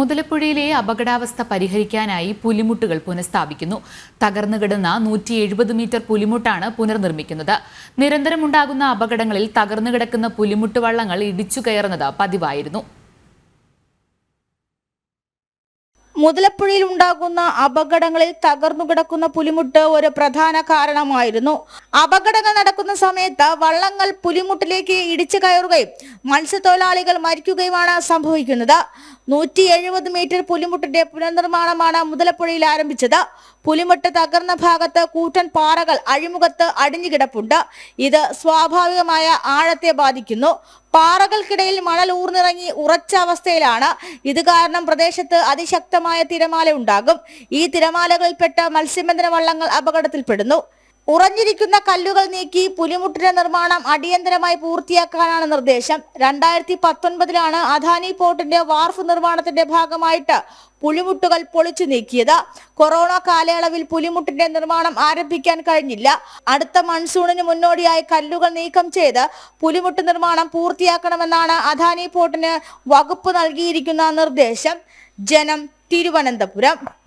മുതലപ്പുഴയിലെ അപകടാവസ്ഥ പരിഹരിക്കാനായി പുലിമുട്ടുകൾ പുനഃസ്ഥാപിക്കുന്നു തകർന്നു കിടന്ന നൂറ്റി എഴുപത് മീറ്റർ പുലിമുട്ടാണ് പുനർനിർമ്മിക്കുന്നത് നിരന്തരമുണ്ടാകുന്ന അപകടങ്ങളിൽ തകർന്നു കിടക്കുന്ന പുലിമുട്ട് വള്ളങ്ങൾ ഇടിച്ചു കയറുന്നത് പതിവായിരുന്നു മുതലപ്പുഴയിൽ ഉണ്ടാകുന്ന അപകടങ്ങളിൽ തകർന്നു കിടക്കുന്ന പുലിമുട്ട് ഒരു പ്രധാന കാരണമായിരുന്നു അപകടങ്ങൾ തകർന്ന സമയത്ത് വള്ളങ്ങൾ പുലിമുട്ടിലേക്ക് ഇടിച്ചു കയറുകയും മത്സ്യത്തൊഴിലാളികൾ മരിക്കുകയുമാണ് സംഭവിക്കുന്നത് നൂറ്റി എഴുപത് മീറ്റർ പുലിമുട്ടിന്റെ പുനർനിർമ്മാണമാണ് മുതലപ്പുഴയിൽ ആരംഭിച്ചത് പുലിമുട്ട് തകർന്ന ഭാഗത്ത് കൂറ്റൻ പാറകൾ അഴിമുഖത്ത് അടിഞ്ഞുകിടപ്പുണ്ട് ഇത് സ്വാഭാവികമായ ആഴത്തെ ബാധിക്കുന്നു പാറകൾക്കിടയിൽ മണൽ ഊർന്നിറങ്ങി ഉറച്ച അവസ്ഥയിലാണ് ഇത് കാരണം പ്രദേശത്ത് അതിശക്തമായ തിരമാല ഉണ്ടാകും ഈ തിരമാലകളിൽപ്പെട്ട മത്സ്യബന്ധന വള്ളങ്ങൾ അപകടത്തിൽപ്പെടുന്നു ഉറഞ്ഞിരിക്കുന്ന കല്ലുകൾ നീക്കി പുലിമുട്ടിന്റെ നിർമ്മാണം അടിയന്തരമായി പൂർത്തിയാക്കാനാണ് നിർദ്ദേശം രണ്ടായിരത്തി പത്തൊൻപതിലാണ് അദാനി പോർട്ടിന്റെ വാർഫ് നിർമ്മാണത്തിന്റെ ഭാഗമായിട്ട് പുലിമുട്ടുകൾ പൊളിച്ചു നീക്കിയത് കൊറോണ കാലയളവിൽ പുലിമുട്ടിന്റെ നിർമ്മാണം ആരംഭിക്കാൻ കഴിഞ്ഞില്ല അടുത്ത മൺസൂണിന് മുന്നോടിയായി കല്ലുകൾ നീക്കം ചെയ്ത് പുലിമുട്ട് നിർമ്മാണം പൂർത്തിയാക്കണമെന്നാണ് അദാനി പോർട്ടിന് വകുപ്പ് നൽകിയിരിക്കുന്ന നിർദ്ദേശം ജനം തിരുവനന്തപുരം